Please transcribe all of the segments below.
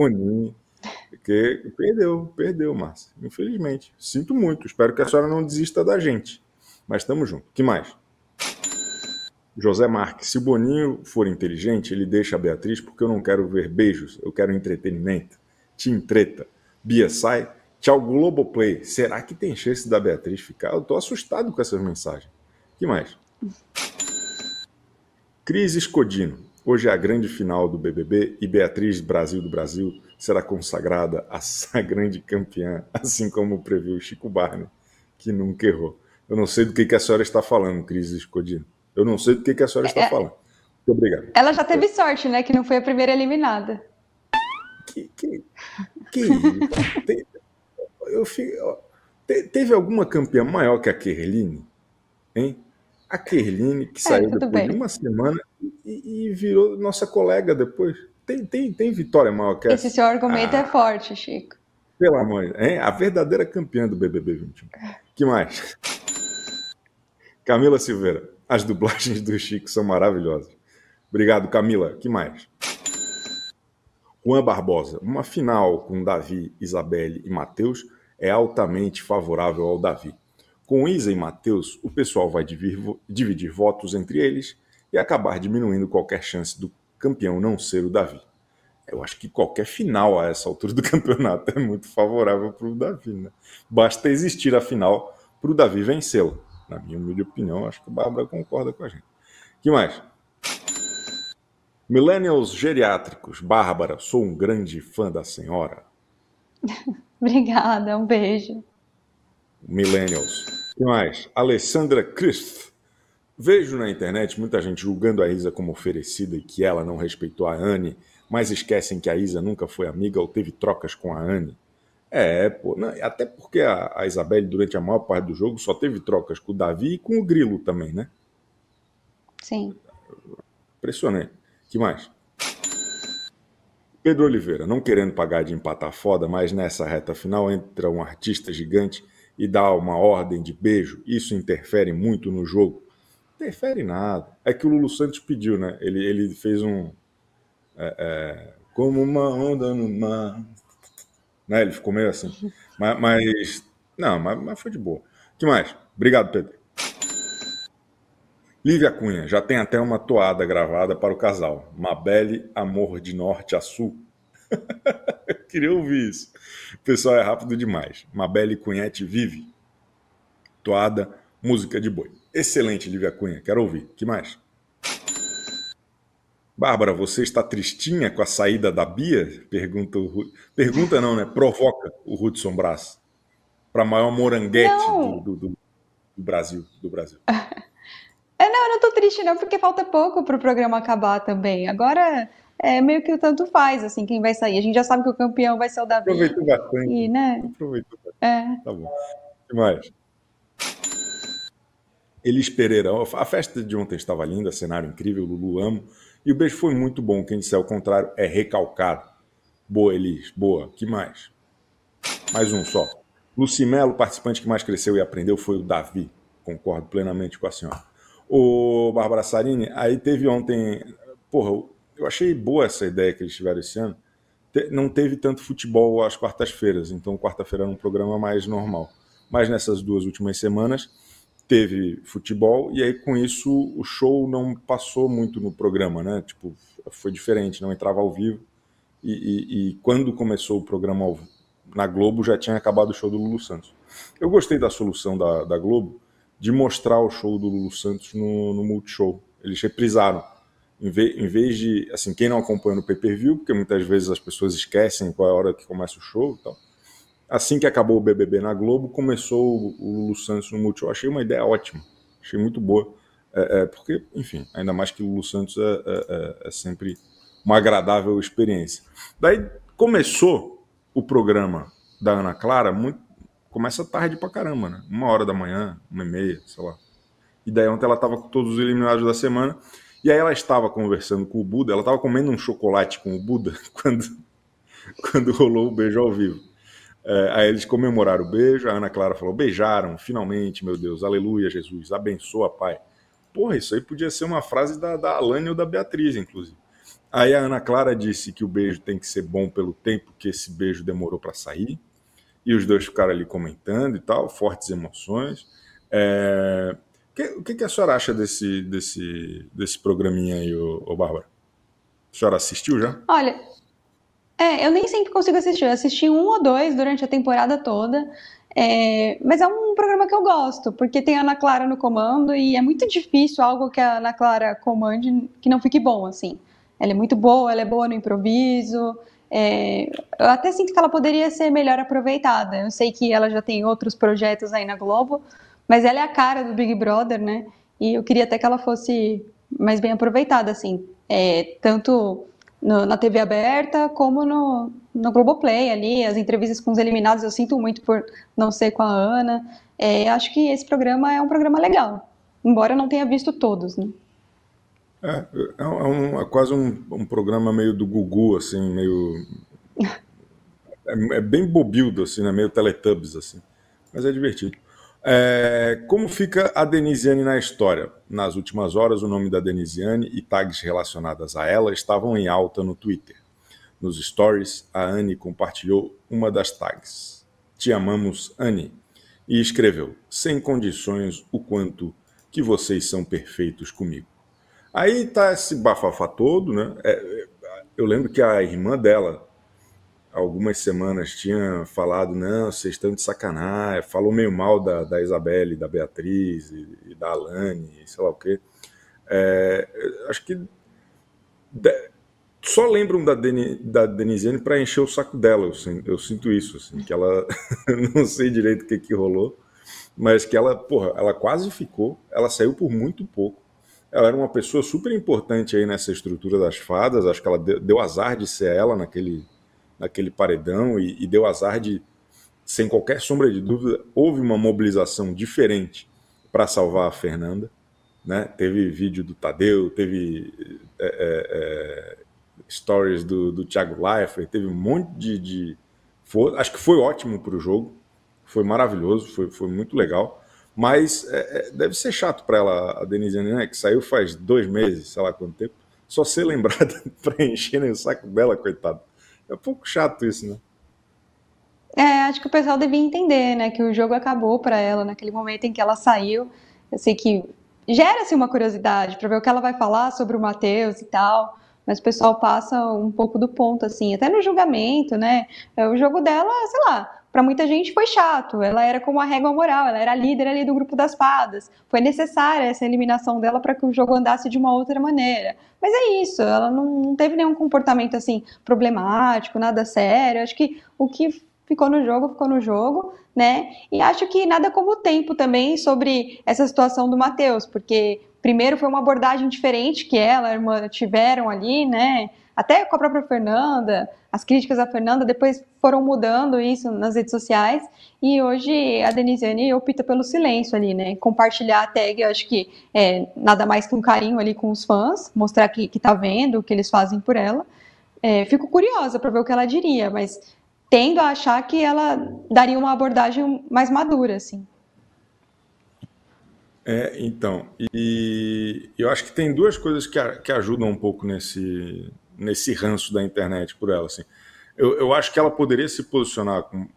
Boninho, porque perdeu, perdeu, Márcia. Infelizmente. Sinto muito. Espero que a senhora não desista da gente. Mas estamos juntos. que mais? José Marques, se o Boninho for inteligente, ele deixa a Beatriz porque eu não quero ver beijos, eu quero entretenimento. Te entreta. Bia sai. Tchau, Globoplay. Será que tem chance da Beatriz ficar? Eu tô assustado com essas mensagens. que mais? Cris Escodino. Hoje é a grande final do BBB e Beatriz Brasil do Brasil será consagrada a grande campeã, assim como previu Chico Barney, que nunca errou. Eu não sei do que, que a senhora está falando, Cris Escodino. Eu não sei do que, que a senhora é, está é... falando. Muito obrigado. Ela já teve sorte, né? Que não foi a primeira eliminada. Que, que, que Te, eu fico, Te, teve alguma campeã maior que a Kerline? Hein? A Kerline, que é, saiu depois bem. de uma semana, e, e virou nossa colega depois. Tem, tem, tem vitória maior que essa? Esse seu argumento é ah, é forte, Chico. Pelo amor de Deus. A verdadeira campeã do BBB 21. que mais? Camila Silveira. As dublagens do Chico são maravilhosas. Obrigado, Camila. que mais? Juan Barbosa. Uma final com Davi, Isabelle e Matheus é altamente favorável ao Davi. Com Isa e Matheus, o pessoal vai dividir votos entre eles e acabar diminuindo qualquer chance do campeão não ser o Davi. Eu acho que qualquer final a essa altura do campeonato é muito favorável para o Davi. Né? Basta existir a final para o Davi vencê lo Na minha humilde opinião, acho que a Bárbara concorda com a gente. que mais? Millennials geriátricos. Bárbara, sou um grande fã da senhora. Obrigada, um beijo. Millennials. que mais? Alessandra Christ. Vejo na internet muita gente julgando a Isa como oferecida e que ela não respeitou a Anne, mas esquecem que a Isa nunca foi amiga ou teve trocas com a Anne. É, pô, não, até porque a, a Isabelle, durante a maior parte do jogo, só teve trocas com o Davi e com o Grilo também, né? Sim. Impressionante. que mais? Pedro Oliveira, não querendo pagar de empatar foda, mas nessa reta final entra um artista gigante e dá uma ordem de beijo. Isso interfere muito no jogo interfere em nada. É que o Lulu Santos pediu, né? Ele, ele fez um. É, é, como uma onda no mar. Né? Ele ficou meio assim. Mas. mas não, mas, mas, foi de boa. que mais? Obrigado, Pedro. Lívia Cunha, já tem até uma toada gravada para o casal. Mabelle, amor de norte a sul. Queria ouvir isso. O pessoal é rápido demais. Mabelle Cunhete vive. Toada, música de boi. Excelente, Lívia Cunha. Quero ouvir. que mais? Bárbara, você está tristinha com a saída da Bia? Pergunta o... Pergunta não, né? Provoca o Hudson Brás para maior moranguete do, do, do, Brasil. Do Brasil. É, não, eu não estou triste não, porque falta pouco para o programa acabar também. Agora é meio que o tanto faz, assim, quem vai sair. A gente já sabe que o campeão vai ser o Davi. Aproveitou bastante. E, né? Aproveitou bastante. É. Tá bom. O que mais? Elis Pereira, a festa de ontem estava linda, cenário incrível, Lulu amo. E o beijo foi muito bom. Quem disser o contrário é recalcado. Boa, Elis, boa. Que mais? Mais um só. Lucimelo, participante que mais cresceu e aprendeu foi o Davi. Concordo plenamente com a senhora. Ô, Bárbara Sarini, aí teve ontem. Porra, eu achei boa essa ideia que eles tiveram esse ano. Não teve tanto futebol às quartas-feiras, então quarta-feira era um programa mais normal. Mas nessas duas últimas semanas teve futebol e aí com isso o show não passou muito no programa, né? Tipo, foi diferente, não entrava ao vivo. E, e, e quando começou o programa ao, na Globo já tinha acabado o show do Lulu Santos. Eu gostei da solução da, da Globo de mostrar o show do Lulu Santos no, no Multishow. Eles reprisaram. Em vez, em vez de, assim, quem não acompanha no pay-per-view, porque muitas vezes as pessoas esquecem qual é a hora que começa o show e tal, assim que acabou o BBB na Globo, começou o Lulu Santos no Multishow. Achei uma ideia ótima, achei muito boa. É, é, porque, enfim, ainda mais que o Lulu Santos é é, é, é, sempre uma agradável experiência. Daí começou o programa da Ana Clara, muito, começa tarde pra caramba, né? Uma hora da manhã, uma e meia, sei lá. E daí ontem ela estava com todos os eliminados da semana. E aí ela estava conversando com o Buda, ela estava comendo um chocolate com o Buda quando, quando rolou o beijo ao vivo. É, aí eles comemoraram o beijo, a Ana Clara falou: beijaram, finalmente, meu Deus, aleluia, Jesus, abençoa, Pai. Porra, isso aí podia ser uma frase da, da Alane ou da Beatriz, inclusive. Aí a Ana Clara disse que o beijo tem que ser bom pelo tempo que esse beijo demorou para sair. E os dois ficaram ali comentando e tal, fortes emoções. É... O que, que a senhora acha desse, desse, desse programinha aí, ô, ô Bárbara? A senhora assistiu já? Olha, é, eu nem sempre consigo assistir. Eu assisti um ou dois durante a temporada toda. É, mas é um programa que eu gosto, porque tem a Ana Clara no comando e é muito difícil algo que a Ana Clara comande que não fique bom, assim. Ela é muito boa, ela é boa no improviso. É, eu até sinto que ela poderia ser melhor aproveitada. Eu sei que ela já tem outros projetos aí na Globo, mas ela é a cara do Big Brother, né? E eu queria até que ela fosse mais bem aproveitada, assim. É, tanto no, na TV aberta, como no, no Globoplay ali, as entrevistas com os eliminados, eu sinto muito por não ser com a Ana. É, acho que esse programa é um programa legal, embora eu não tenha visto todos, né? É, é, um, é, é quase um, um, programa meio do Gugu, assim, meio... É, é bem bobildo, assim, né? meio Teletubbies, assim. Mas é divertido. É, como fica a Denisiane na história? Nas últimas horas, o nome da Denisiane e tags relacionadas a ela estavam em alta no Twitter. Nos stories, a Anne compartilhou uma das tags. Te amamos, Anne. E escreveu, sem condições, o quanto que vocês são perfeitos comigo. Aí tá esse bafafá todo, né? É, é eu lembro que a irmã dela algumas semanas tinha falado, não, vocês estão de sacanagem, falou meio mal da, da Isabelle, da Beatriz e, e da Alane, sei lá o quê. É, acho que de, só lembram da, Deni, da Denisiane para encher o saco dela, eu, eu sinto isso, assim, que ela, não sei direito o que, que rolou, mas que ela, porra, ela quase ficou, ela saiu por muito pouco, ela era uma pessoa super importante aí nessa estrutura das fadas, acho que ela deu, deu azar de ser ela naquele naquele paredão e, e deu azar de, sem qualquer sombra de dúvida, houve uma mobilização diferente para salvar a Fernanda. Né? Teve vídeo do Tadeu, teve é, é, é, stories do, do Thiago Leifert, teve um monte de. de acho que foi ótimo para o jogo, foi maravilhoso, foi, foi muito legal. Mas é, é deve ser chato para ela, a Denise né? que saiu faz dois meses, sei lá quanto tempo, só ser lembrada para encher o saco dela, coitado. É um pouco chato isso, né? É, acho que o pessoal devia entender, né, que o jogo acabou para ela naquele momento em que ela saiu. Eu sei que gera-se uma curiosidade para ver o que ela vai falar sobre o Matheus e tal mas o pessoal passa um pouco do ponto, assim, até no julgamento, né? É, o jogo dela, sei lá, para muita gente foi chato. Ela era como a régua moral, ela era a líder ali do grupo das fadas. Foi necessária essa eliminação dela para que o jogo andasse de uma outra maneira. Mas é isso, ela não, teve nenhum comportamento assim problemático, nada sério. Acho que o que ficou no jogo, ficou no jogo, né? E acho que nada como o tempo também sobre essa situação do Matheus, porque Primeiro foi uma abordagem diferente que ela e a irmã tiveram ali, né? Até com a própria Fernanda, as críticas à Fernanda, depois foram mudando isso nas redes sociais. E hoje a Denisiane opta pelo silêncio ali, né? Compartilhar a tag, eu acho que é nada mais que um carinho ali com os fãs, mostrar que, que tá vendo, o que eles fazem por ela. É, fico curiosa para ver o que ela diria, mas tendo a achar que ela daria uma abordagem mais madura, assim. É, então, e eu acho que tem duas coisas que, a, que ajudam um pouco nesse, nesse ranço da internet por ela. Assim. Eu, eu acho que ela poderia se posicionar com.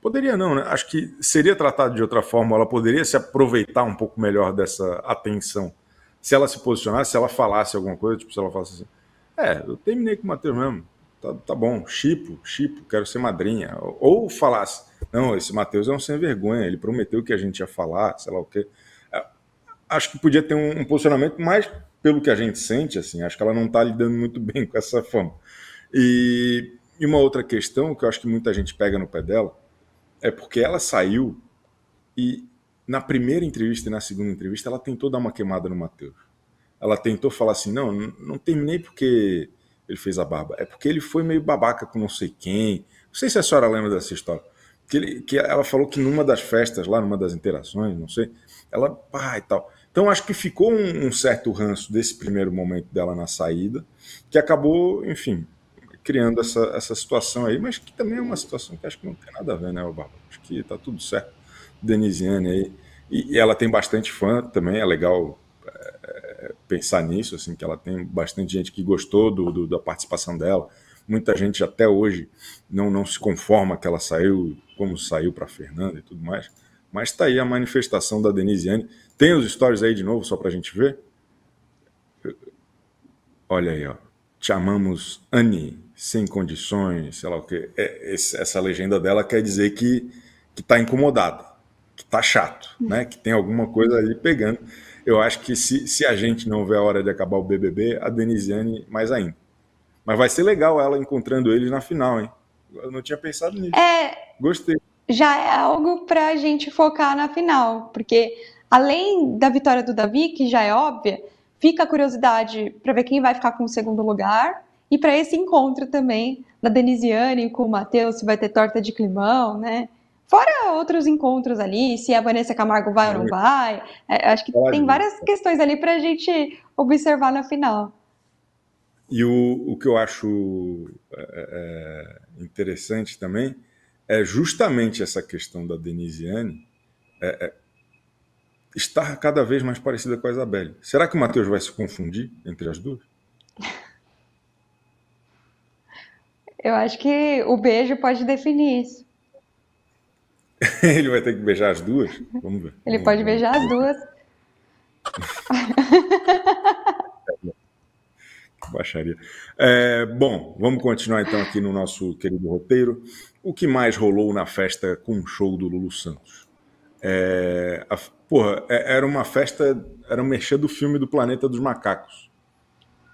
Poderia não, né? Acho que seria tratado de outra forma, ela poderia se aproveitar um pouco melhor dessa atenção. Se ela se posicionasse, se ela falasse alguma coisa, tipo, se ela falasse assim: É, eu terminei com o Matheus mesmo, tá, tá bom, chipo, chipo, quero ser madrinha. Ou, ou falasse não, esse Matheus é um sem vergonha, ele prometeu que a gente ia falar, sei lá o quê. É, acho que podia ter um, um posicionamento mais pelo que a gente sente, assim, acho que ela não está lidando muito bem com essa fama. E, e uma outra questão que eu acho que muita gente pega no pé dela é porque ela saiu e na primeira entrevista e na segunda entrevista ela tentou dar uma queimada no Matheus. Ela tentou falar assim, não, não terminei porque ele fez a barba, é porque ele foi meio babaca com não sei quem. Não sei se a senhora lembra dessa história que, ele, que ela falou que numa das festas lá, numa das interações, não sei, ela pá ah", e tal. Então acho que ficou um, um certo ranço desse primeiro momento dela na saída, que acabou, enfim, criando essa, essa situação aí, mas que também é uma situação que acho que não tem nada a ver, né, Barba? Acho que tá tudo certo. Denisiane aí. E, e ela tem bastante fã também, é legal é, pensar nisso, assim, que ela tem bastante gente que gostou do, do da participação dela. Muita gente até hoje não, não se conforma que ela saiu, como saiu para Fernanda e tudo mais. Mas está aí a manifestação da Denisiane. Tem os stories aí de novo, só para a gente ver? Olha aí, ó. Te amamos, Anne, sem condições, sei lá o quê. É, esse, essa legenda dela quer dizer que que está incomodada, que está chato, né? que tem alguma coisa ali pegando. Eu acho que se, se a gente não vê a hora de acabar o BBB, a Denisiane mais ainda. Mas vai ser legal ela encontrando eles na final, hein? Eu não tinha pensado nisso. É. Gostei. Já é algo para a gente focar na final, porque além da vitória do Davi, que já é óbvia, fica a curiosidade para ver quem vai ficar com o segundo lugar e para esse encontro também da Denisiane com o Matheus, se vai ter torta de climão, né? Fora outros encontros ali, se a Vanessa Camargo vai é. ou não é. vai. É, acho que Pode. tem várias questões ali para a gente observar na final. E o, o que eu acho é, é, é, interessante também é justamente essa questão da Denisiane é, é, estar cada vez mais parecida com a Isabelle. Será que o Matheus vai se confundir entre as duas? Eu acho que o beijo pode definir isso. Ele vai ter que beijar as duas? Vamos ver. Ele pode beijar as duas. Tá baixaria. É, bom, vamos continuar então aqui no nosso querido roteiro. O que mais rolou na festa com o show do Lulu Santos? É, a, porra, é, era uma festa, era um mexer do filme do Planeta dos Macacos.